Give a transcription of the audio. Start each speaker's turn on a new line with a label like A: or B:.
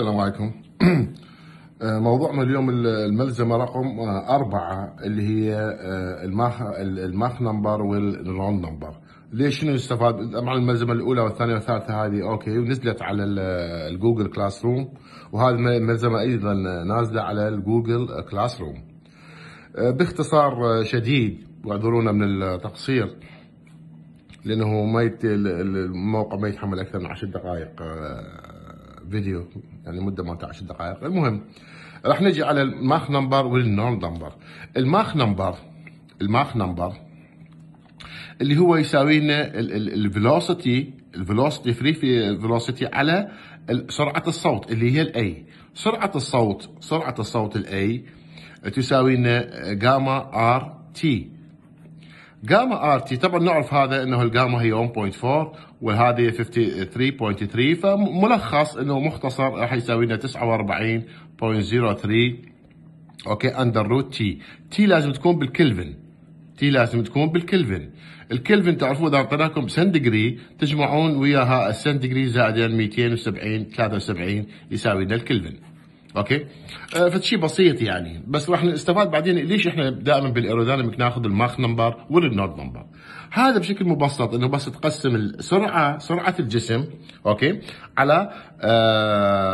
A: السلام عليكم آه، موضوعنا اليوم الملزمه رقم آه، أربعة اللي هي آه، الماخ الماخ نمبر والرون نمبر ليش شنو يستفاد طبعا الملزمه الاولى والثانيه والثالثه هذه اوكي ونزلت على الجوجل كلاس روم وهذه الملزمه ايضا نازله على الجوجل كلاس روم باختصار شديد واعذرونا من التقصير لانه ما الموقع ما يتحمل اكثر من عشر دقائق فيديو يعني مده ما عشر دقائق المهم راح نجي على الماخ نمبر والنون نمبر الماخ نمبر الماخ نمبر اللي هو يساوي لنا الفيلوسيتي الفيلوسيتي فري في الفيلوسيتي على سرعه الصوت اللي هي الاي سرعه الصوت سرعه الصوت الاي تساوي لنا جاما ار تي جاما ار تي طبعا نعرف هذا انه الجاما هي 1.4 وهذه 53.3 فملخص انه مختصر راح يساوي لنا 49.03 اوكي اندر روت تي تي لازم تكون بالكلفن تي لازم تكون بالكلفن الكلفن تعرفوا اذا اعطيناكم ديجري تجمعون وياها ديجري زائد 270 يعني 73 يساوي لنا الكلفن اوكي آه فشي بسيط يعني بس راح نستفاد بعدين ليش احنا دائما بالايروداينامك ناخذ الماخ نمبر والنود نمبر هذا بشكل مبسط انه بس تقسم السرعه سرعه الجسم اوكي على آه